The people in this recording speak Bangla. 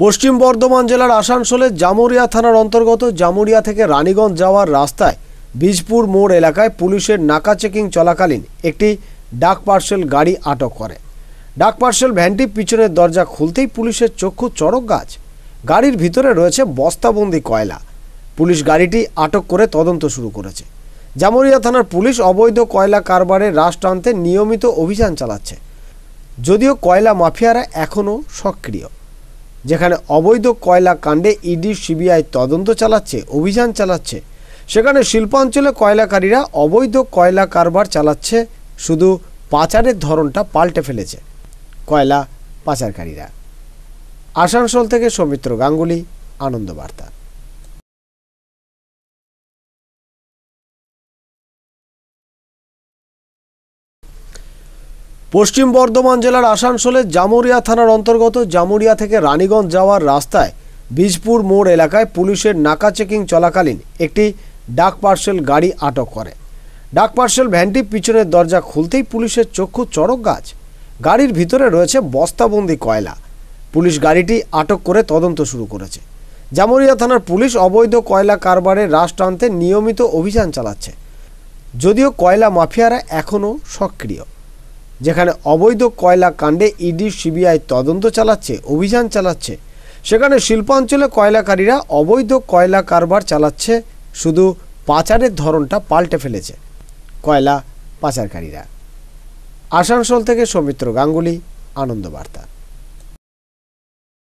পশ্চিম বর্ধমান জেলার আসানসোলে জামুরিয়া থানার অন্তর্গত জামুরিয়া থেকে রানীগঞ্জ যাওয়ার রাস্তায় বীজপুর মোড় এলাকায় পুলিশের নাকা চেকিং চলাকালীন একটি ডাক পার্সেল গাড়ি আটক করে ডাক পার্সেল ভ্যানটি পিছনের দরজা খুলতেই পুলিশের চক্ষু চড়ক গাছ গাড়ির ভিতরে রয়েছে বস্তাবন্দি কয়লা পুলিশ গাড়িটি আটক করে তদন্ত শুরু করেছে জামুরিয়া থানার পুলিশ অবৈধ কয়লা কারবারে রাশ টানতে নিয়মিত অভিযান চালাচ্ছে যদিও কয়লা মাফিয়ারা এখনও সক্রিয় যেখানে অবৈধ কয়লা কাণ্ডে ইডি সিবিআই তদন্ত চালাচ্ছে অভিযান চালাচ্ছে সেখানে শিল্পাঞ্চলে কয়লাকারীরা অবৈধ কয়লা কারবার চালাচ্ছে শুধু পাচারের ধরনটা পাল্টে ফেলেছে কয়লা পাচারকারীরা আসানসোল থেকে সৌমিত্র গাঙ্গুলি আনন্দবার্তা পশ্চিম বর্ধমান জেলার আসানসোলে জামুরিয়া থানার অন্তর্গত জামুরিয়া থেকে রানীগঞ্জ যাওয়ার রাস্তায় বীজপুর মোড় এলাকায় পুলিশের নাকা চেকিং চলাকালীন একটি ডাক পার্সেল গাড়ি আটক করে ডাক পার্সেল ভ্যানটি পিছনের দরজা খুলতেই পুলিশের চক্ষু চড়ক গাছ গাড়ির ভিতরে রয়েছে বস্তাবন্দি কয়লা পুলিশ গাড়িটি আটক করে তদন্ত শুরু করেছে জামুরিয়া থানার পুলিশ অবৈধ কয়লা কারবারে রাশ টানতে নিয়মিত অভিযান চালাচ্ছে যদিও কয়লা মাফিয়ারা এখনও সক্রিয় যেখানে অবৈধ কয়লা কাণ্ডে ইডি e সিবিআই তদন্ত চালাচ্ছে অভিযান চালাচ্ছে সেখানে শিল্পাঞ্চলে কয়লাকারীরা অবৈধ কয়লা কারবার চালাচ্ছে শুধু পাচারের ধরনটা পাল্টে ফেলেছে কয়লা পাচারকারীরা আসানসোল থেকে সৌমিত্র গাঙ্গুলি আনন্দবার্তা